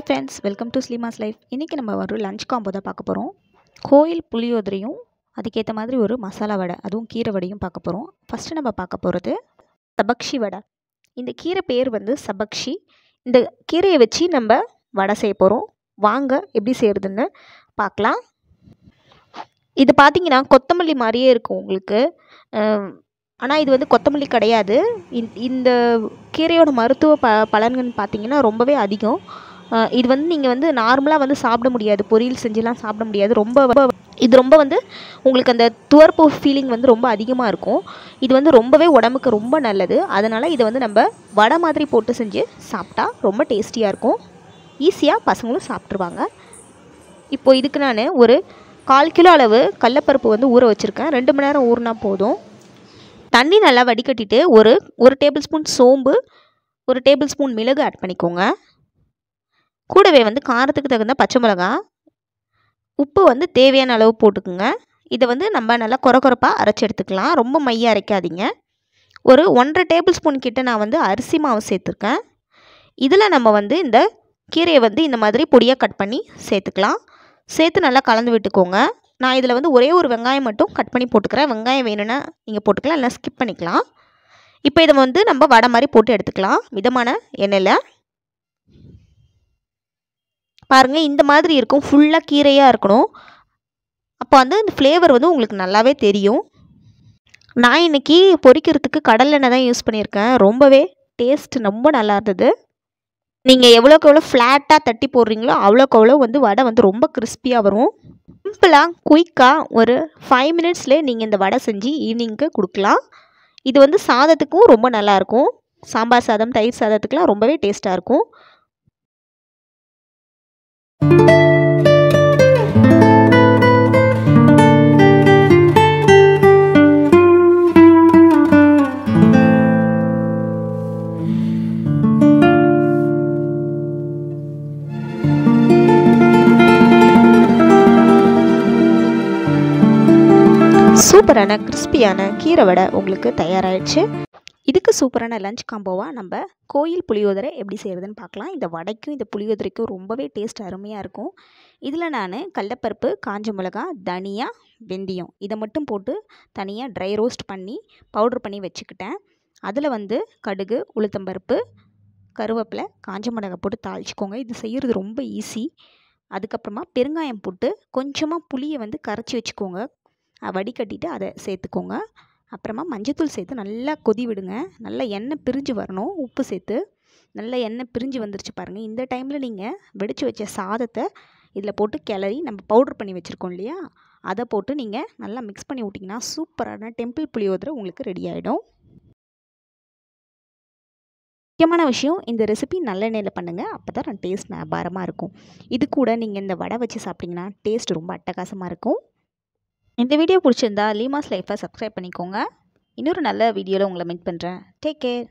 hi friends welcome to ஸ்லீமாஸ் life இன்றைக்கி நம்ம ஒரு லஞ்ச் காம்போ தான் பார்க்க போகிறோம் கோயில் புளியோதரையும் அதுக்கேற்ற மாதிரி ஒரு மசாலா வடை அதுவும் கீரை வடையும் பார்க்க போகிறோம் ஃபஸ்ட்டு நம்ம பார்க்க போகிறது சபக்ஷி வடை இந்த கீரை பேர் வந்து சபக்ஷி இந்த கீரையை வச்சு நம்ம வடை செய்ய போகிறோம் வாங்க எப்படி செய்கிறதுன்னு பார்க்கலாம் இது பார்த்தீங்கன்னா கொத்தமல்லி மாதிரியே இருக்கும் உங்களுக்கு ஆனால் இது வந்து கொத்தமல்லி கிடையாது இந்த கீரையோட மருத்துவ ப பலன்கள்னு பார்த்திங்கன்னா ரொம்பவே அதிகம் இது வந்து நீங்கள் வந்து நார்மலாக வந்து சாப்பிட முடியாது பொரியல் செஞ்செல்லாம் சாப்பிட முடியாது ரொம்ப இது ரொம்ப வந்து உங்களுக்கு அந்த துவர்ப்பு ஃபீலிங் வந்து ரொம்ப அதிகமாக இருக்கும் இது வந்து ரொம்பவே உடம்புக்கு ரொம்ப நல்லது அதனால் இதை வந்து நம்ம வடை மாதிரி போட்டு செஞ்சு சாப்பிட்டா ரொம்ப டேஸ்டியாக இருக்கும் ஈஸியாக பசங்களும் சாப்பிட்ருவாங்க இப்போ இதுக்கு நான் ஒரு கால் கிலோ அளவு கடலப்பருப்பு வந்து ஊற வச்சுருக்கேன் ரெண்டு மணி நேரம் ஊறினா போதும் தண்ணி நல்லா வடிகட்டிட்டு ஒரு ஒரு டேபிள் ஸ்பூன் சோம்பு ஒரு டேபிள் ஸ்பூன் மிளகு ஆட் பண்ணிக்கோங்க கூடவே வந்து காரத்துக்கு தகுந்த பச்சை மிளகா உப்பு வந்து தேவையான அளவு போட்டுக்குங்க இதை வந்து நம்ம நல்லா குறக்குறப்பாக அரைச்சி எடுத்துக்கலாம் ரொம்ப மையாக அரைக்காதீங்க ஒரு ஒன்றரை டேபிள் ஸ்பூன் கிட்டே நான் வந்து அரிசி மாவு சேர்த்துருக்கேன் இதில் நம்ம வந்து இந்த கீரையை வந்து இந்த மாதிரி பொடியாக கட் பண்ணி சேர்த்துக்கலாம் சேர்த்து நல்லா கலந்து விட்டுக்கோங்க நான் இதில் வந்து ஒரே ஒரு வெங்காயம் மட்டும் கட் பண்ணி போட்டுக்கிறேன் வெங்காயம் வேணும்னா நீங்கள் போட்டுக்கலாம் இல்லைனா ஸ்கிப் பண்ணிக்கலாம் இப்போ இதை வந்து நம்ம வடை மாதிரி போட்டு எடுத்துக்கலாம் மிதமான எண்ணெயில் பாருங்கள் இந்த மாதிரி இருக்கும் ஃபுல்லாக கீரையாக இருக்கணும் அப்போ வந்து இந்த ஃப்ளேவர் வந்து உங்களுக்கு நல்லாவே தெரியும் நான் இன்றைக்கி பொரிக்கிறதுக்கு கடலெண்ணெய் தான் யூஸ் பண்ணியிருக்கேன் ரொம்பவே டேஸ்ட் ரொம்ப நல்லா இருந்தது நீங்கள் எவ்வளோக்கு எவ்வளோ ஃப்ளாட்டாக தட்டி போடுறீங்களோ அவ்வளோக்கு அவ்வளோ வந்து வடை வந்து ரொம்ப கிறிஸ்பியாக வரும் சிம்பிளாக குயிக்காக ஒரு ஃபைவ் மினிட்ஸ்லேயே நீங்கள் இந்த வடை செஞ்சு ஈவினிங்க்கு கொடுக்கலாம் இது வந்து சாதத்துக்கும் ரொம்ப நல்லாயிருக்கும் சாம்பார் சாதம் தயிர் சாதத்துக்கெலாம் ரொம்பவே டேஸ்ட்டாக இருக்கும் சூப்பரான கிறிஸ்பியான கீரை வடை உங்களுக்கு தயாராகிடுச்சு இதுக்கு சூப்பரான லஞ்ச் காம்போவாக நம்ம கோயில் புளியோதரை எப்படி செய்கிறதுன்னு பார்க்கலாம் இந்த வடைக்கும் இந்த புளியோதரைக்கும் ரொம்பவே டேஸ்ட் அருமையாக இருக்கும் இதில் நான் கடலப்பருப்பு காஞ்ச மிளகா தனியாக வெந்தயம் இதை மட்டும் போட்டு தனியாக ட்ரை ரோஸ்ட் பண்ணி பவுட்ரு பண்ணி வச்சுக்கிட்டேன் அதில் வந்து கடுகு உளுத்தம்பருப்பு கருவேப்பிலை காஞ்ச மிளகா போட்டு தாளிச்சிக்கோங்க இது செய்கிறது ரொம்ப ஈஸி அதுக்கப்புறமா பெருங்காயம் போட்டு கொஞ்சமாக புளியை வந்து கரைச்சி வச்சுக்கோங்க வடிகட்டிட்டு அதை சேர்த்துக்கோங்க அப்புறமா மஞ்சத்தூள் சேர்த்து நல்லா கொதி விடுங்க நல்லா எண்ணெய் பிரிஞ்சு வரணும் உப்பு சேர்த்து நல்லா எண்ணெய் பிரிஞ்சு வந்துருச்சு பாருங்கள் இந்த டைமில் நீங்கள் வெடித்து வச்ச சாதத்தை இதில் போட்டு கிளறி நம்ம பவுடர் பண்ணி வச்சுருக்கோம் இல்லையா அதை போட்டு நீங்கள் நல்லா மிக்ஸ் பண்ணி விட்டிங்கன்னா சூப்பரான டெம்பிள் புளியோதரை உங்களுக்கு ரெடி ஆகிடும் முக்கியமான விஷயம் இந்த ரெசிபி நல்லெண்ணெயில் பண்ணுங்கள் அப்போ தான் டேஸ்ட் நபாரமாக இருக்கும் இது கூட நீங்கள் இந்த வடை வச்சு சாப்பிட்டிங்கன்னா டேஸ்ட் ரொம்ப அட்டகாசமாக இருக்கும் இந்த வீடியோ பிடிச்சிருந்தா லீமாஸ் லைஃப்பை சப்ஸ்கிரைப் பண்ணிக்கோங்க இன்னொரு நல்ல வீடியோவில் உங்களை மீட் பண்ணுறேன் டேக் கேர்